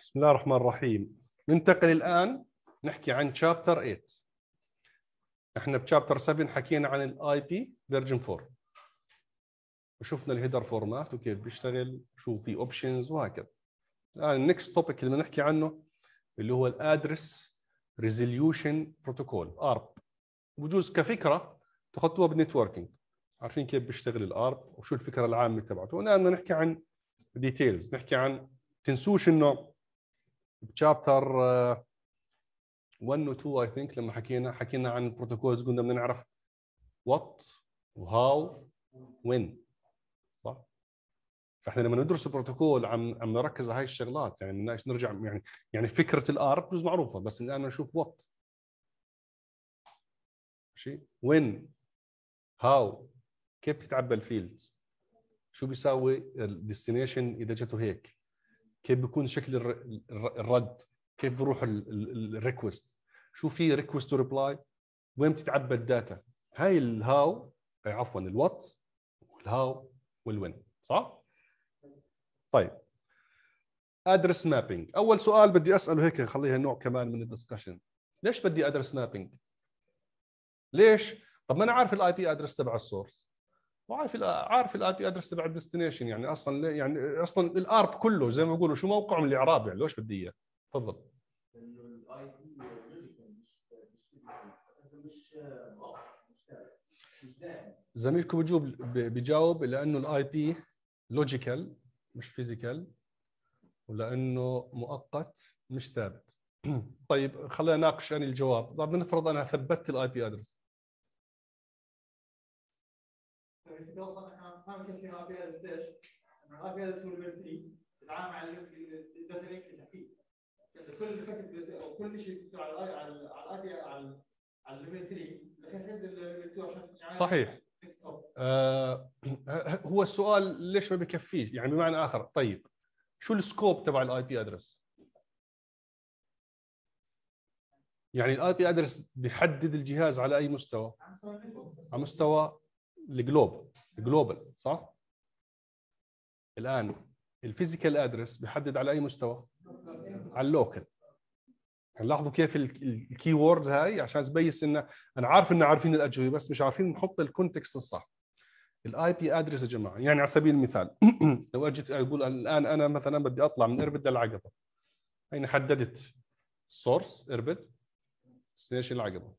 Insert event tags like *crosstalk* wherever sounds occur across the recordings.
بسم الله الرحمن الرحيم ننتقل الآن نحكي عن شابتر 8 احنا بشابتر 7 حكينا عن الاي بي فيرجن 4 وشفنا الهيدر فورمات وكيف بيشتغل شو في اوبشنز وهكذا الان النكست توبيك اللي بدنا نحكي عنه اللي هو الادرس ريزوليوشن بروتوكول ارب بجوز كفكره تحطوها بالنتوركينج عارفين كيف بيشتغل الارب وشو الفكره العامه تبعته الان بدنا نحكي عن ديتيلز نحكي عن تنسوش انه بشابتر 1 و 2 اي ثينك لما حكينا حكينا عن بروتوكولز قلنا بدنا نعرف وات وهاو وين صح فاحنا لما ندرس بروتوكول عم عم نركز على هاي الشغلات يعني بدناش نرجع يعني يعني فكره الار بجوز معروفه بس الان نشوف وات ماشي وين هاو كيف تتعبى الفيلدز شو بيساوي الديستنيشن اذا جته هيك كيف بيكون شكل الرد كيف بروح الريكوست شو في ريكوست تو ريبلاي وين بتتعبى الداتا هاي الهاو إيه، عفوا الوات والهاو والوين صح طيب ادرس مابينج اول سؤال بدي اساله هيك خليها نوع كمان من الدسكشن ليش بدي ادرس مابينج ليش طب ما انا عارف الاي بي ادرس تبع السورس وعارف عارف الاي بي ادرس تبع الديستنيشن يعني اصلا يعني اصلا الارب كله زي ما يقولوا شو موقعه من الاعراب يعني ليش بدي اياه تفضل زميلكم بجاوب بجاوب لانه الاي بي لوجيكال مش فيزيكال ولانه مؤقت مش ثابت *clears throat* طيب خلينا ناقش انا الجواب بدنا طيب، نفرض انا ثبتت الاي بي ادرس توصل احنا ما ليش؟ لانه ليفل 3 تتعامل على الداتا لينك اللي تحتيه كل شيء على على على على 3 2 عشان صحيح آه *clears throat* هو السؤال ليش ما بكفيش يعني بمعنى اخر طيب شو السكوب تبع الاي بي ادرس يعني الاي بي ادرس بيحدد الجهاز على اي مستوى على مستوى الجلوب جلوبال صح؟ الان الفيزيكال ادرس بيحدد على اي مستوى؟ على اللوكل هنلاحظوا يعني كيف الكي ووردز هاي عشان تبين ان انا عارف ان عارفين الاجوبه بس مش عارفين نحط الكونتكست الصح الاي بي ادرس يا جماعه يعني على سبيل المثال *clears throat* لو اجيت اقول الان انا مثلا بدي اطلع من اربد للعقبه هيني حددت سورس اربد ستيشن العقبه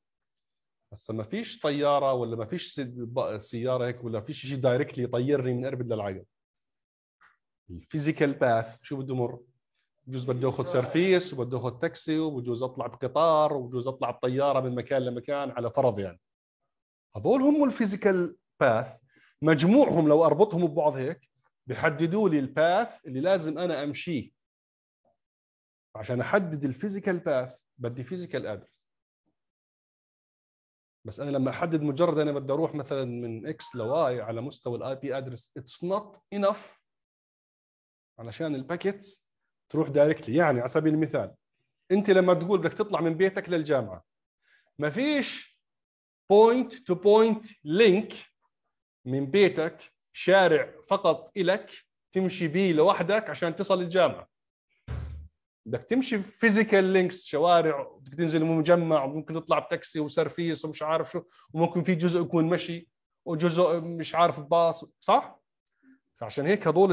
هسا ما فيش طياره ولا ما فيش سياره هيك ولا فيش شيء دايركتلي يطيرني من اربد للعقل الفيزيكال باث شو بده مر بجوز بده اخذ سيرفيس وبده اخذ تاكسي وبجوز اطلع بقطار وبجوز اطلع بطياره من مكان لمكان على فرض يعني هذول هم الفيزيكال باث مجموعهم لو اربطهم ببعض هيك بحددوا لي الباث اللي لازم انا امشيه عشان احدد الفيزيكال باث بدي فيزيكال ادرس بس انا لما احدد مجرد انا بدي اروح مثلا من اكس لواي على مستوى الاي بي ادرس اتس نوت انف علشان الباكيت تروح دايركتلي يعني على سبيل المثال انت لما تقول بدك تطلع من بيتك للجامعه ما فيش بوينت تو بوينت لينك من بيتك شارع فقط الك تمشي بيه لوحدك عشان تصل الجامعه بدك تمشي فيزيكال لينكس شوارع بدك تنزل مجمع وممكن تطلع بتاكسي وسرفيس ومش عارف شو وممكن في جزء يكون مشي وجزء مش عارف باص صح؟ فعشان هيك هذول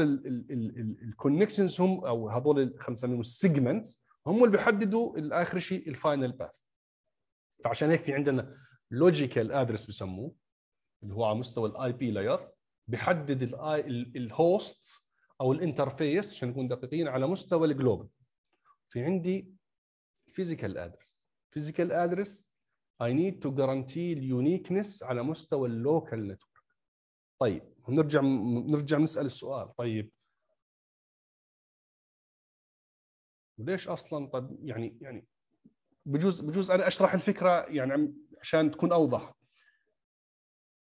الكونكشنز هم او هذول خلينا نسميهم السيجمنتس هم اللي بيحددوا اخر شيء الفاينل باث فعشان هيك في عندنا لوجيكال ادرس بسموه اللي هو على مستوى الاي بي لاير بيحدد الهوست او الانترفيس عشان نكون دقيقين على مستوى الجلوبال في عندي الفيزيكال ادرس فيزيكال ادرس I need to guarantee اليونيكنس على مستوى اللوكال نتورك طيب نرجع نرجع نسال السؤال طيب وليش اصلا طب يعني يعني بجوز بجوز انا اشرح الفكره يعني عشان تكون اوضح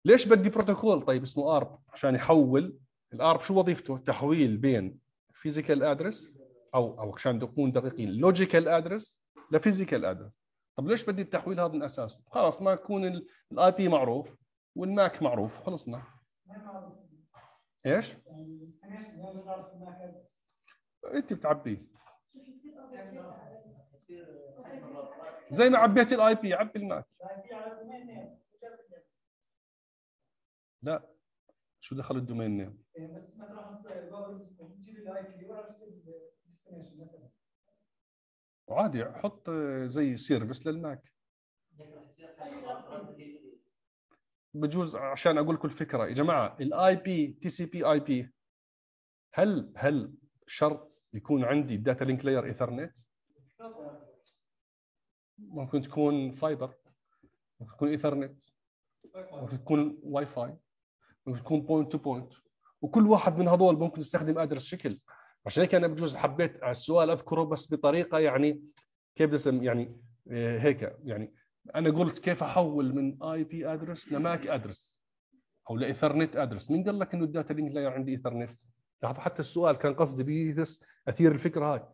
ليش بدي بروتوكول طيب اسمه ارب عشان يحول الارب شو وظيفته تحويل بين فيزيكال ادرس او او عشان نكون دقيقين لوجيكال ادرس لفيزيكال ادرس طب ليش بدي التحويل هذا من اساسه خلاص ما يكون الاي بي معروف والماك معروف خلصنا ايش انت بتعبيه زي ما عبيت الاي بي عبي الماك لا شو دخل الدومين نيم بس مثلا جوجل بتجيب الاي بي ورا وعادي حط زي سيرفس للماك بجوز عشان اقول لكم الفكره يا جماعه الاي بي تي سي بي اي بي هل هل شرط يكون عندي داتا لينك لاير ايثرنت؟ ممكن تكون فايبر ممكن تكون ايثرنت ممكن تكون واي فاي ممكن تكون بوينت تو بوينت وكل واحد من هذول ممكن يستخدم ادرس شكل عشان هيك انا بجوز حبيت السؤال اذكره بس بطريقه يعني كيف بدي يعني آه، هيك يعني انا قلت كيف احول من اي بي ادرس لماك ادرس او لايثرنت ادرس مين قال لك انه الداتا لينك لاير عندي ايثرنت حتى السؤال كان قصدي بيثس اثير الفكره هاي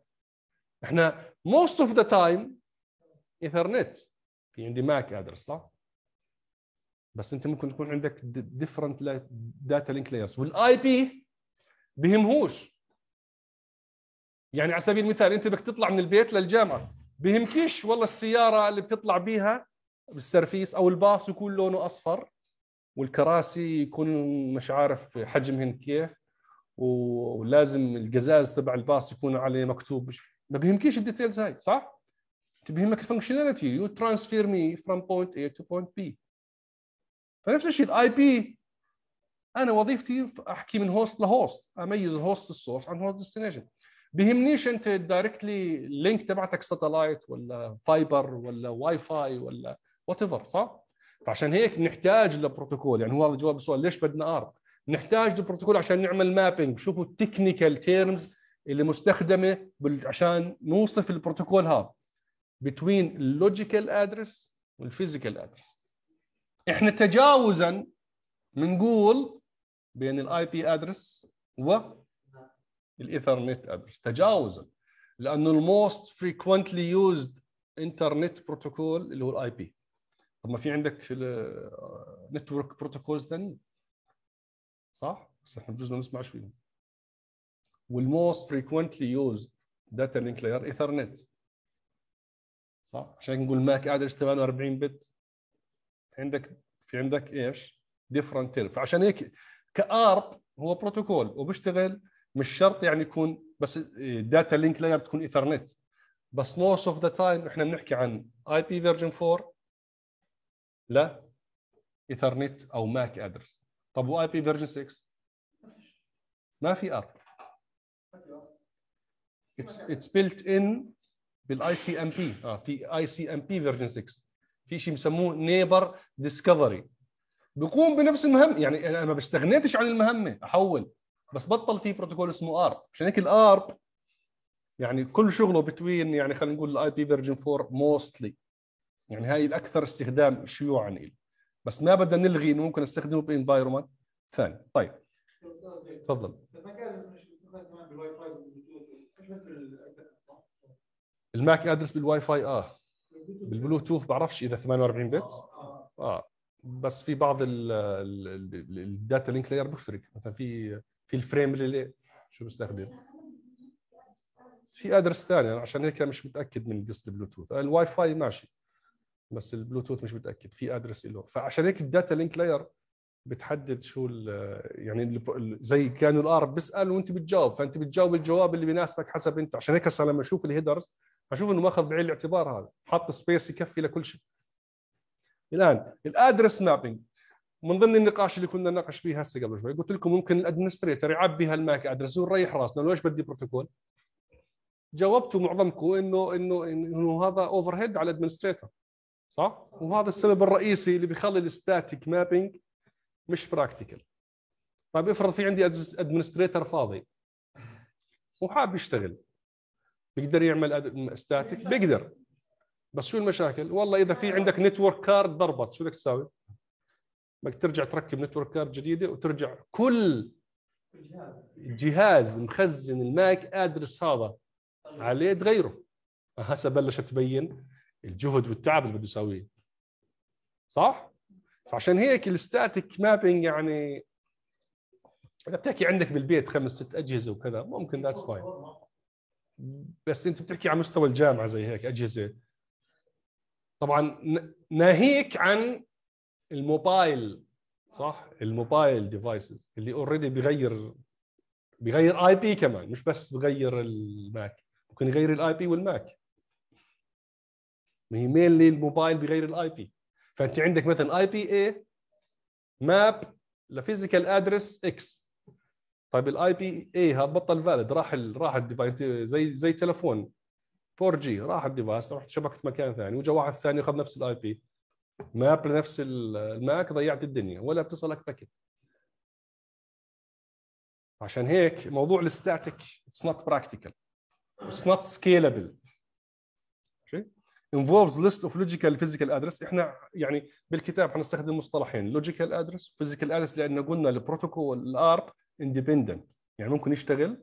احنا موست اوف ذا تايم ايثرنت في عندي ماك ادرس صح بس انت ممكن تكون عندك ديفرنت داتا لينك لايرز والاي بي بهمهوش يعني على سبيل المثال انت بدك تطلع من البيت للجامعه بهمكيش والله السياره اللي بتطلع بيها بالسرفيس او الباص يكون لونه اصفر والكراسي يكون مش عارف حجمهن كيف ولازم القزاز تبع الباص يكون عليه مكتوب ما بهمكيش الديتيلز هاي صح؟ انت بهمك الفانكشناليتي يو ترانسفير مي فروم بوينت اي تو بوينت بي فنفس الشيء الاي بي انا وظيفتي احكي من هوست لهوست اميز هوست السورس عن هوست ديستنيشن بيهمنيش انت دايركتلي اللينك تبعتك ساتلايت ولا فايبر ولا واي فاي ولا وات ايفر صح؟ فعشان هيك نحتاج لبروتوكول يعني هو هذا جواب السؤال ليش بدنا ارك؟ نحتاج لبروتوكول عشان نعمل مابينج شوفوا التكنيكال تيرمز اللي مستخدمه عشان نوصف البروتوكول هذا بين اللوجيكال ادرس والفيزيكال ادرس احنا تجاوزا بنقول بين الاي بي ادرس و الايثرنت ابيس تجاوزا لانه الموست فريكوينتلي يوزد انترنت بروتوكول اللي هو الاي بي طب ما في عندك نتورك بروتوكولز ثانيين صح؟ بس احنا بجوز ما نسمعش فيهم والموست فريكوينتلي يوزد داتا لينك لاير ايثرنت صح؟ عشان نقول ماك ادرس 48 بت عندك في عندك ايش؟ ديفرنت فعشان هيك كارب هو بروتوكول وبيشتغل مش شرط يعني يكون بس الداتا لينك لاير تكون ايثرنت بس موست اوف ذا تايم احنا بنحكي عن اي بي فيرجن 4 لا ايثرنت او ماك ادرس طب واي بي فيرجن 6 ما في ار اتس اتس بيلت ان بالاي سي ام بي اه في اي سي ام بي فيرجن 6 في شيء بسموه نيبر ديسكفري بقوم بنفس المهمه يعني انا ما بستغنيتش عن المهمه احول بس بطل في بروتوكول اسمه ارب عشان هيك الارب يعني كل شغله بتوين يعني خلينا نقول الاي بي فيرجن 4 موستلي يعني هاي الاكثر استخدام شيوعا يعني له بس ما بدنا نلغي انه ممكن استخدمه بانفايرمنت ثاني طيب تفضل الماك ادرس بالواي فاي اه بالبلوتوث بعرفش اذا 48 بت اه, آه. بس في بعض الداتا لينك لاير بيفرق مثلا في في الفريم اللي شو بستخدم في ادرس ثاني عشان هيك مش متاكد من قصه البلوتوث الواي فاي ماشي بس البلوتوث مش متاكد في ادرس له فعشان هيك الداتا لينك لاير بتحدد شو يعني زي كانوا الارب بيسال وانت بتجاوب فانت بتجاوب الجواب اللي بيناسبك حسب انت عشان هيك هسه لما اشوف الهيدرز بشوف انه ماخذ بعين الاعتبار هذا حط سبيس يكفي لكل شيء الان الادرس مابينج من ضمن النقاش اللي كنا نناقش فيه هسه قبل شوي قلت لكم ممكن الادمنستريتور يعبي هالماك ادرس ونريح راسنا ليش بدي بروتوكول جاوبتوا معظمكم انه انه انه هذا اوفر هيد على الادمنستريتور صح وهذا السبب الرئيسي اللي بيخلي الستاتيك مابينج مش براكتيكال طيب افرض في عندي ادمنستريتور فاضي وحاب يشتغل بيقدر يعمل ستاتيك بيقدر بس شو المشاكل؟ والله اذا في عندك نتورك كارد ضربت شو بدك تساوي؟ بدك ترجع تركب نتورك كارد جديده وترجع كل جهاز مخزن الماك ادرس هذا عليه تغيره هسه بلشت تبين الجهد والتعب اللي بده يساويه صح؟ فعشان هيك الستاتيك مابينج يعني اذا بتحكي عندك بالبيت خمس ست اجهزه وكذا ممكن ذاتس فاين بس انت بتحكي على مستوى الجامعه زي هيك اجهزه طبعا ناهيك عن الموبايل صح الموبايل ديفايسز اللي اوريدي بيغير بيغير اي بي كمان مش بس بغير الماك ممكن يغير الاي بي والماك ما هي مينلي الموبايل بيغير الاي بي فانت عندك مثلا اي بي اي ماب لفيزيكال ادرس اكس طيب الاي بي اي هذا بطل فاليد راح راح الديفايس زي زي تليفون 4 جي راح الديفايس رحت شبكت مكان ثاني وجا واحد ثاني اخذ نفس الاي بي ماب لنفس نفس الماك ضيعت الدنيا ولا بتصلك باكت عشان هيك موضوع الستاتيك اتس نوت براكتيكال اتس نوت سكيلبل involves list of logical physical address احنا يعني بالكتاب حنستخدم مصطلحين logical address physical address لان قلنا البروتوكول الارب اندبندنت يعني ممكن يشتغل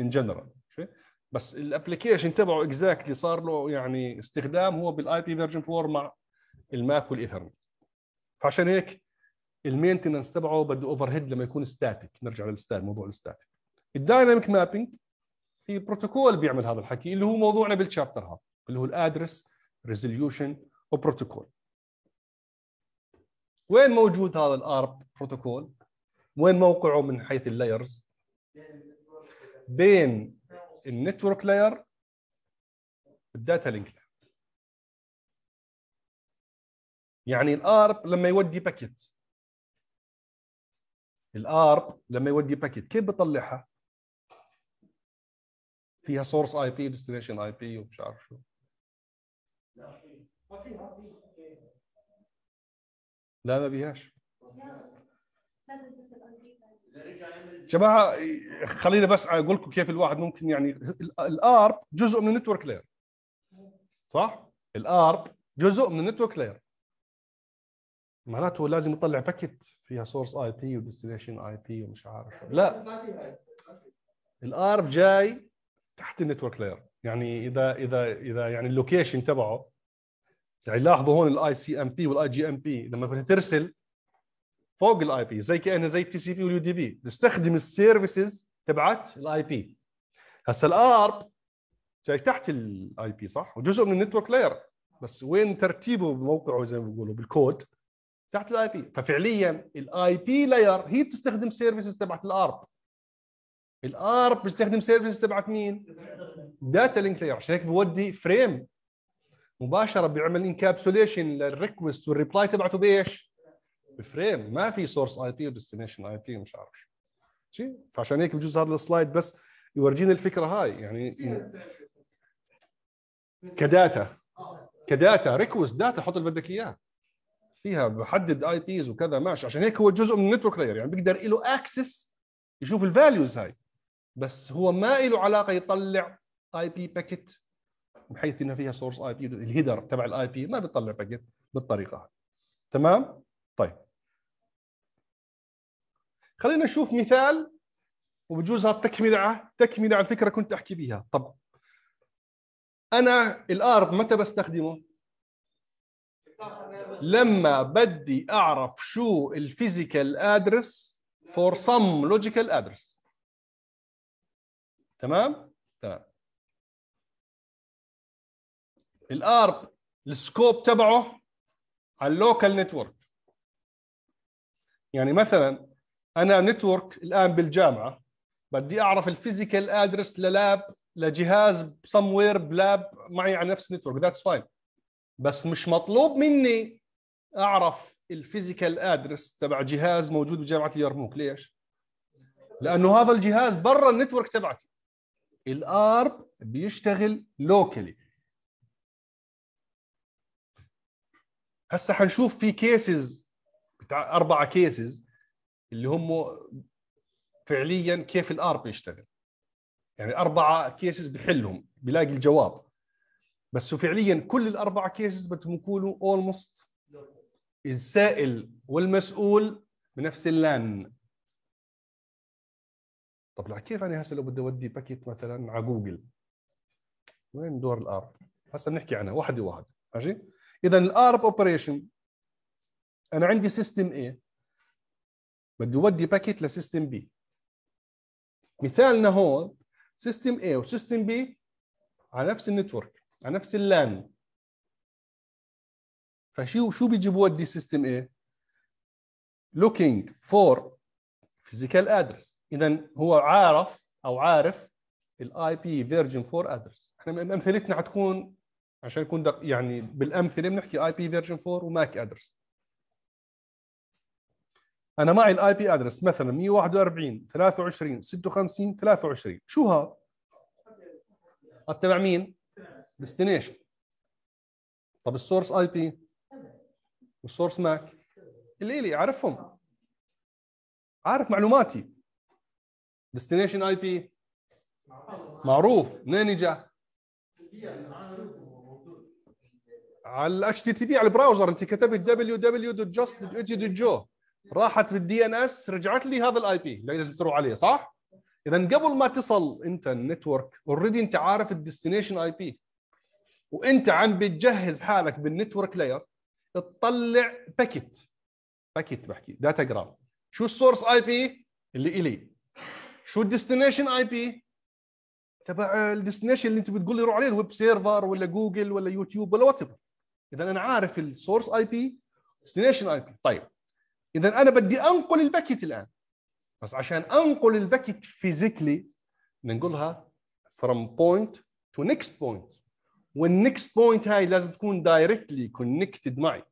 in general بس الابلكيشن تبعه اكزاكتلي صار له يعني استخدام هو بالاي بي فيرجن 4 مع الماك والايثرنت فعشان هيك المينتننس تبعه بده اوفر هيد لما يكون ستاتيك نرجع للستات موضوع الستاتيك الدايناميك مابينج في بروتوكول بيعمل هذا الحكي اللي هو موضوعنا بالشابتر هذا اللي هو الادرس ريزوليوشن وبروتوكول وين موجود هذا الارب بروتوكول وين موقعه من حيث اللايرز بين النتورك لاير الداتا لينك لاير يعني الارب لما يودي باكيت الارب لما يودي باكيت كيف بطلعها؟ فيها سورس اي بي ديستنيشن اي بي ومش عارف شو لا ما بيهاش جماعه خليني بس اقول لكم كيف الواحد ممكن يعني الارب جزء من النتورك لاير صح؟ الارب جزء من النتورك لاير معناته لازم يطلع باكيت فيها سورس اي بي وديستنيشن اي بي ومش عارف لا الارب جاي تحت النتورك لاير يعني اذا اذا اذا يعني اللوكيشن تبعه يعني لاحظوا هون الاي سي ام بي والاي جي ام بي لما بترسل فوق الاي بي زي كانه زي التي سي بي واليو دي بي نستخدم السيرفيسز تبعت الاي بي هسه الارب جاي تحت الاي بي صح وجزء من النتورك لاير بس وين ترتيبه بموقعه زي ما بيقولوا بالكود تحت الاي بي ففعليا الاي بي لاير هي بتستخدم سيرفيسز تبعت الارب الارب بيستخدم سيرفيسز تبعت مين؟ داتا لينك لاير عشان هيك بودي فريم مباشره بيعمل انكابسوليشن للريكوست والريبلاي تبعته بايش؟ فريم ما في سورس اي بي وديستنيشن اي بي ومش عارف شيء فعشان هيك بجوز هذا السلايد بس يورجينا الفكره هاي يعني كداتا آه. كداتا ريكوست داتا حط اللي بدك اياه فيها بحدد اي بيز وكذا ماشي عشان هيك هو جزء من النتورك لاير يعني بيقدر له اكسس يشوف الفاليوز هاي بس هو ما له علاقه يطلع اي بي باكيت بحيث انه فيها سورس اي بي الهيدر تبع الاي بي ما بيطلع باكيت بالطريقه هاي تمام طيب خلينا نشوف مثال وبجوز هالتكمله تكمله على الفكره كنت احكي بيها طب انا الارض متى بستخدمه لما بدي اعرف شو الفيزيكال ادرس فور سم لوجيكال ادرس تمام تمام الارب السكوب تبعه على اللوكال نتورك يعني مثلا انا نتورك الان بالجامعه بدي اعرف الفيزيكال ادرس للاب لجهاز سموير بلاب معي على نفس نتورك ذاتس فاين بس مش مطلوب مني اعرف الفيزيكال ادرس تبع جهاز موجود بجامعه اليرموك ليش؟ لانه هذا الجهاز برا النتورك تبعتي الارب بيشتغل لوكلي هسه حنشوف في كيسز اربعه كيسز اللي هم فعليا كيف الار بيشتغل يعني اربعه كيسز بحلهم بلاقي الجواب بس فعليا كل الاربعه كيسز بدهم يكونوا اولموست السائل والمسؤول بنفس اللان طب كيف انا هسه لو بدي اودي باكيت مثلا على جوجل وين دور الارب؟ هسه بنحكي عنها واحد واحد ماشي؟ اذا الارب اوبريشن انا عندي سيستم ايه بده يودي باكيت لسيستم بي مثالنا هون سيستم A وسيستم B على نفس النتورك على نفس اللان فشو شو بيجي بودي سيستم A looking for physical address اذا هو عارف او عارف الاي بي فيرجن 4 ادرس احنا امثلتنا حتكون عشان نكون يعني بالامثله بنحكي اي بي فيرجن 4 وماك ادرس انا معي الاي بي ادرس مثلا 141 23 56 23 شو هذا؟ تبع مين؟ ديستنيشن طب السورس اي بي والسورس ماك اللي لي عارفهم عارف معلوماتي ديستنيشن اي بي معروف منين اجى؟ على الاتش تي تي بي على البراوزر انت كتبت www.just.edu.jo راحت بالدي ان اس رجعت لي هذا الاي بي اللي لازم تروح عليه صح؟ اذا قبل ما تصل انت النتورك اوريدي انت عارف الديستنيشن اي بي وانت عم بتجهز حالك بالنتورك لاير تطلع باكيت باكيت بحكي داتا جرام شو السورس اي بي اللي الي شو الديستنيشن اي بي تبع الديستنيشن اللي انت بتقول لي روح عليه الويب سيرفر ولا جوجل ولا يوتيوب ولا وات اذا انا عارف السورس اي بي ديستنيشن اي بي طيب اذا انا بدي انقل الباكيت الان بس عشان انقل الباكيت فيزيكلي بنقولها from point to next point والنكست بوينت هاي لازم تكون دايركتلي كونكتد معي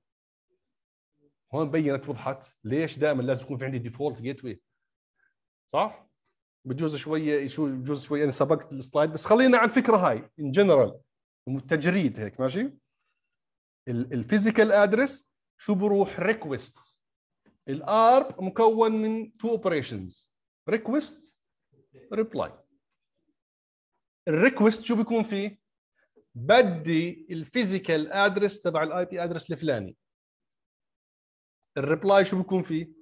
هون بينت وضحت ليش دائما لازم يكون في عندي ديفولت جيت واي صح؟ بجوز شويه بجوز شويه انا سبقت السلايد بس خلينا على الفكره هاي ان جنرال تجريد هيك ماشي؟ الفيزيكال ادرس شو بروح ريكوست الارب مكون من تو اوبريشنز ريكويست ريبلاي الريكوست شو بيكون فيه؟ بدي الفيزيكال ادرس تبع الاي بي ادرس الفلاني الريبلاي شو بيكون فيه؟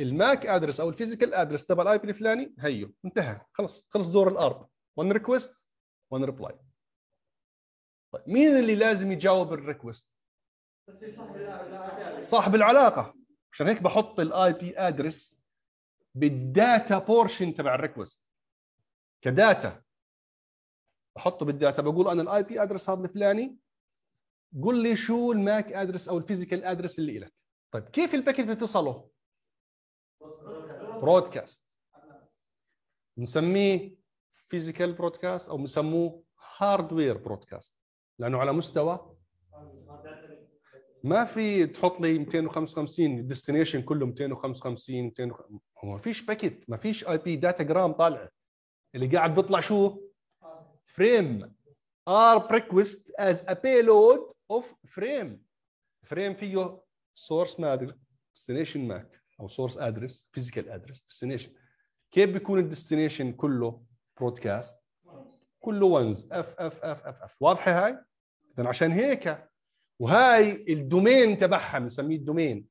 الماك ادرس او الفيزيكال ادرس تبع الاي بي الفلاني هيو انتهى خلص خلص دور الارب 1 ريكوست 1 ريبلاي طيب مين اللي لازم يجاوب الريكوست؟ صاحب العلاقه عشان هيك بحط الاي بي ادرس بالداتا بورشن تبع الريكوست كداتا بحطه بالداتا بقول انا الاي بي ادرس هذا الفلاني قل لي شو الماك ادرس او الفيزيكال ادرس اللي لك طيب كيف الباكيت بتصله برودكاست بنسميه فيزيكال برودكاست او بنسموه هاردوير برودكاست لانه على مستوى ما في تحط لي 255 ديستنيشن كله 255 200 ما فيش باكيت ما فيش اي بي داتا جرام طالعه اللي قاعد بيطلع شو؟ فريم ار بريكوست از ا بيلود اوف فريم فريم فيه سورس ادري ديستنيشن ماك او سورس ادرس فيزيكال ادرس ديستنيشن كيف بيكون الديستنيشن كله برودكاست؟ كله ونز اف اف اف اف اف واضحه هاي؟ اذا عشان هيك وهاي الدومين تبعها بنسميه الدومين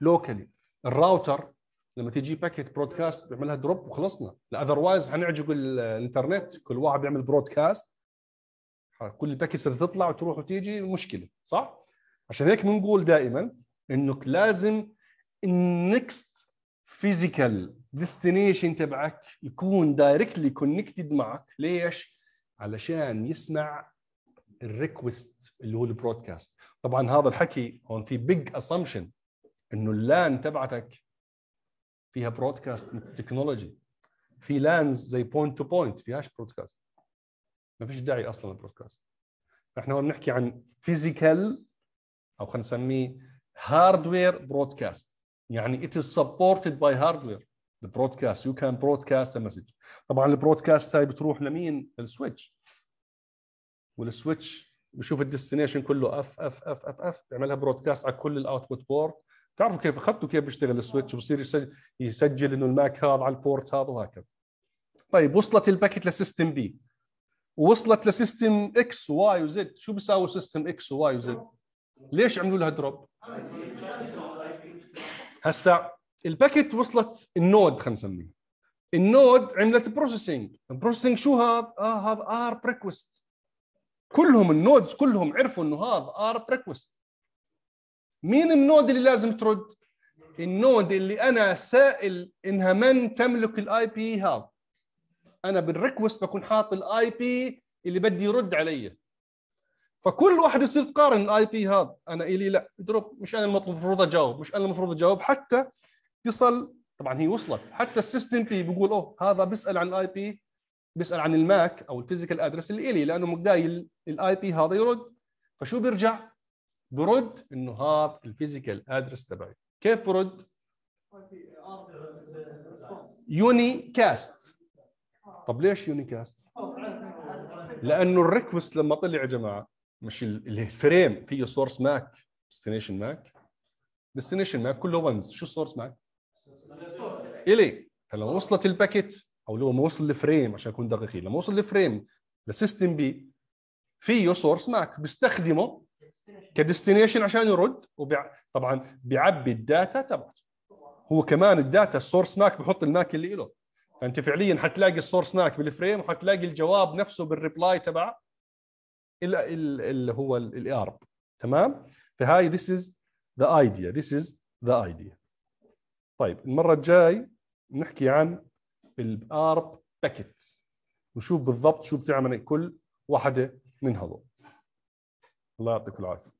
لوكالي الراوتر لما تيجي باكيت برودكاست بيعملها دروب وخلصنا اذروايز حنعجق الانترنت كل واحد بيعمل برودكاست كل الباكيت بدها تطلع وتروح وتيجي مشكله صح عشان هيك بنقول دائما انك لازم النكست فيزيكال ديستنيشن تبعك يكون دايركتلي كونكتد معك ليش علشان يسمع الريكوست اللي هو البرودكاست طبعا هذا الحكي هون في بيج اسامبشن انه اللان تبعتك فيها برودكاست تكنولوجي في لانز زي بوينت تو بوينت فيهاش برودكاست ما فيش داعي اصلا البرودكاست فاحنا هون بنحكي عن فيزيكال او خلينا نسميه هاردوير برودكاست يعني it is supported by hardware the broadcast you can broadcast a message طبعا البرودكاست هاي بتروح لمين؟ السويتش والسويتش بشوف الديستنيشن كله اف اف اف اف اف بيعملها برودكاست على كل الاوتبوت بورت بتعرفوا كيف اخذته كيف بيشتغل السويتش وبصير آه. يسجل, يسجل انه الماك هذا على البورت هذا وهكذا طيب وصلت الباكيت لسيستم بي ووصلت لسيستم اكس وواي وزد شو بيساوي سيستم اكس وواي وزد ليش عملوا لها دروب هسا الباكيت وصلت النود خلينا نسميه النود عملت بروسيسنج البروسيسنج شو هذا اه هذا ار بريكوست كلهم النودز كلهم عرفوا انه هذا ار ريكوست مين النود اللي لازم ترد النود اللي انا سائل انها من تملك الاي بي هذا انا بالريكوست بكون حاط الاي بي اللي بدي يرد علي فكل واحد يصير تقارن الاي بي هذا انا الي لا دروب مش انا المفروض اجاوب مش انا المفروض اجاوب حتى تصل طبعا هي وصلت حتى السيستم بي بيقول اوه هذا بيسال عن الاي بي بيسال عن الماك او الفيزيكال ادرس اللي الي لانه مقداي الاي بي هذا يرد فشو بيرجع؟ برد انه هذا الفيزيكال ادرس تبعي كيف برد؟ يوني كاست طب ليش يوني كاست؟ لانه الريكوست لما طلع يا جماعه مش الفريم فيه سورس ماك ديستنيشن ماك ديستنيشن ماك كله ونز شو السورس ماك؟ الي فلو وصلت الباكيت او لما وصل لفريم عشان اكون دقيقين لما وصل لفريم لسيستم بي فيه سورس ماك بيستخدمه كديستنيشن عشان يرد وبيع... طبعا بيعبي الداتا تبعته هو كمان الداتا السورس ماك بحط الماك اللي له فانت فعليا حتلاقي السورس ماك بالفريم وحتلاقي الجواب نفسه بالريبلاي تبع اللي هو الاي ار تمام فهاي ذيس از ذا ايديا ذيس از ذا ايديا طيب المره الجاي نحكي عن بالارب باكيت وشوف بالضبط شو بتعمل كل واحدة من هذول الله يعطيكم العافية